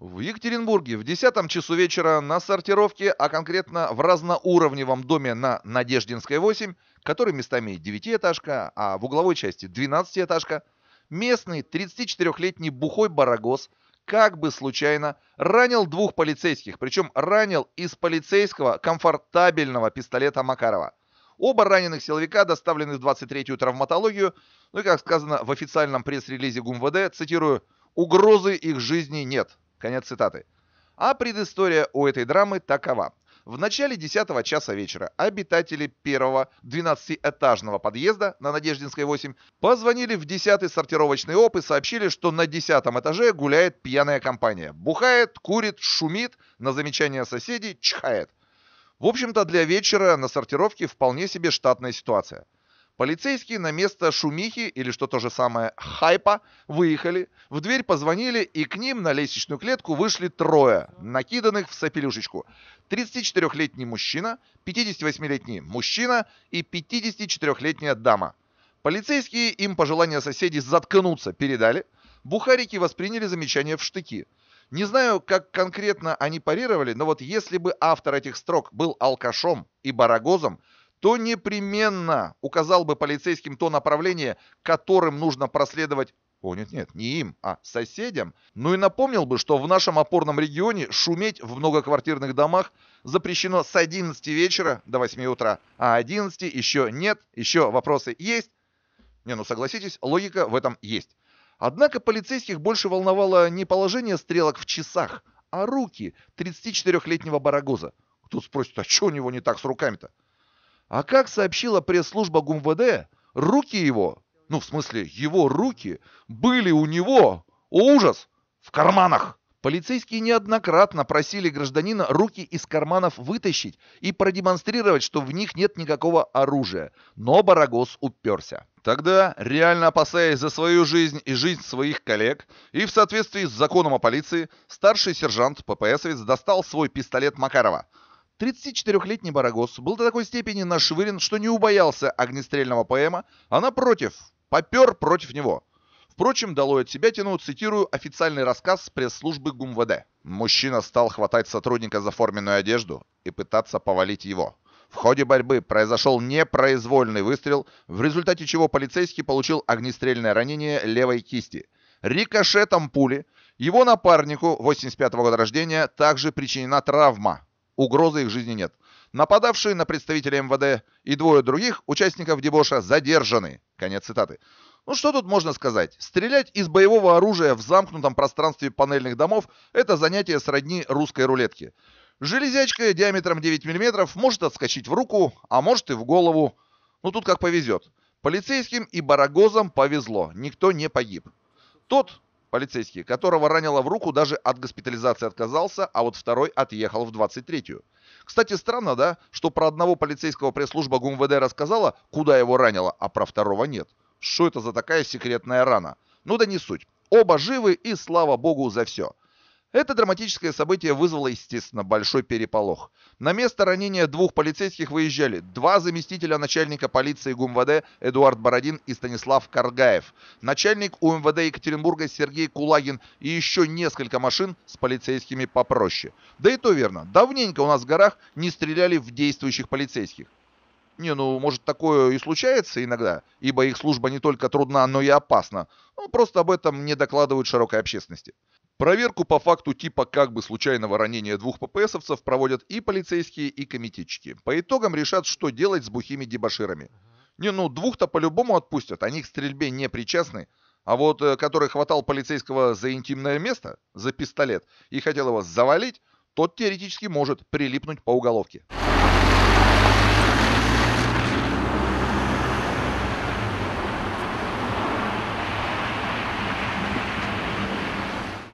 В Екатеринбурге в 10 часу вечера на сортировке, а конкретно в разноуровневом доме на Надеждинской 8, который местами 9-этажка, а в угловой части 12-этажка, местный 34-летний бухой барагос как бы случайно ранил двух полицейских, причем ранил из полицейского комфортабельного пистолета Макарова. Оба раненых силовика доставлены в 23-ю травматологию, ну и, как сказано в официальном пресс-релизе ГУМВД, цитирую, «угрозы их жизни нет». Конец цитаты. А предыстория у этой драмы такова. В начале 10 часа вечера обитатели первого 12-этажного подъезда на Надеждинской 8 позвонили в 10-й сортировочный ОП и сообщили, что на 10 этаже гуляет пьяная компания. Бухает, курит, шумит, на замечания соседей чихает. В общем-то, для вечера на сортировке вполне себе штатная ситуация – Полицейские на место шумихи или что то же самое хайпа выехали, в дверь позвонили и к ним на лестничную клетку вышли трое, накиданных в сопелюшечку. 34-летний мужчина, 58-летний мужчина и 54-летняя дама. Полицейские им пожелания соседей заткнуться передали, бухарики восприняли замечание в штыки. Не знаю, как конкретно они парировали, но вот если бы автор этих строк был алкашом и барагозом, то непременно указал бы полицейским то направление, которым нужно проследовать о, нет-нет, не им, а соседям. Ну и напомнил бы, что в нашем опорном регионе шуметь в многоквартирных домах запрещено с 11 вечера до 8 утра, а 11 еще нет, еще вопросы есть. Не, ну согласитесь, логика в этом есть. Однако полицейских больше волновало не положение стрелок в часах, а руки 34-летнего барагоза. Кто спросит, а что у него не так с руками-то? А как сообщила пресс-служба ГУМВД, руки его, ну в смысле его руки, были у него, о ужас, в карманах. Полицейские неоднократно просили гражданина руки из карманов вытащить и продемонстрировать, что в них нет никакого оружия, но Барагос уперся. Тогда, реально опасаясь за свою жизнь и жизнь своих коллег, и в соответствии с законом о полиции, старший сержант ППСовец достал свой пистолет Макарова – 34-летний Барагос был до такой степени нашвырен, что не убоялся огнестрельного поэма, а напротив, попер против него. Впрочем, долой от себя тяну, цитирую официальный рассказ пресс-службы ГУМВД. Мужчина стал хватать сотрудника за форменную одежду и пытаться повалить его. В ходе борьбы произошел непроизвольный выстрел, в результате чего полицейский получил огнестрельное ранение левой кисти. Рикошетом пули его напарнику 85 -го года рождения также причинена травма, угрозы их жизни нет. Нападавшие на представителя МВД и двое других участников дебоша задержаны. Конец цитаты. Ну что тут можно сказать? Стрелять из боевого оружия в замкнутом пространстве панельных домов – это занятие сродни русской рулетки. Железячка диаметром 9 мм может отскочить в руку, а может и в голову. Ну тут как повезет. Полицейским и барагозам повезло, никто не погиб. Тот, полицейский, которого ранило в руку, даже от госпитализации отказался, а вот второй отъехал в 23-ю. Кстати, странно, да, что про одного полицейского пресс-служба ГУМВД рассказала, куда его ранило, а про второго нет. Что это за такая секретная рана? Ну да не суть. Оба живы и слава богу за все. Это драматическое событие вызвало, естественно, большой переполох. На место ранения двух полицейских выезжали два заместителя начальника полиции ГУМВД Эдуард Бородин и Станислав Каргаев, начальник УМВД Екатеринбурга Сергей Кулагин и еще несколько машин с полицейскими попроще. Да и то верно, давненько у нас в горах не стреляли в действующих полицейских. Не, ну, может, такое и случается иногда, ибо их служба не только трудна, но и опасна. Ну, просто об этом не докладывают широкой общественности. Проверку по факту типа как бы случайного ранения двух ППСовцев проводят и полицейские, и комитетчики. По итогам решат, что делать с бухими дебаширами. Не, ну двух-то по-любому отпустят, они к стрельбе не причастны. А вот э, который хватал полицейского за интимное место, за пистолет, и хотел его завалить, тот теоретически может прилипнуть по уголовке.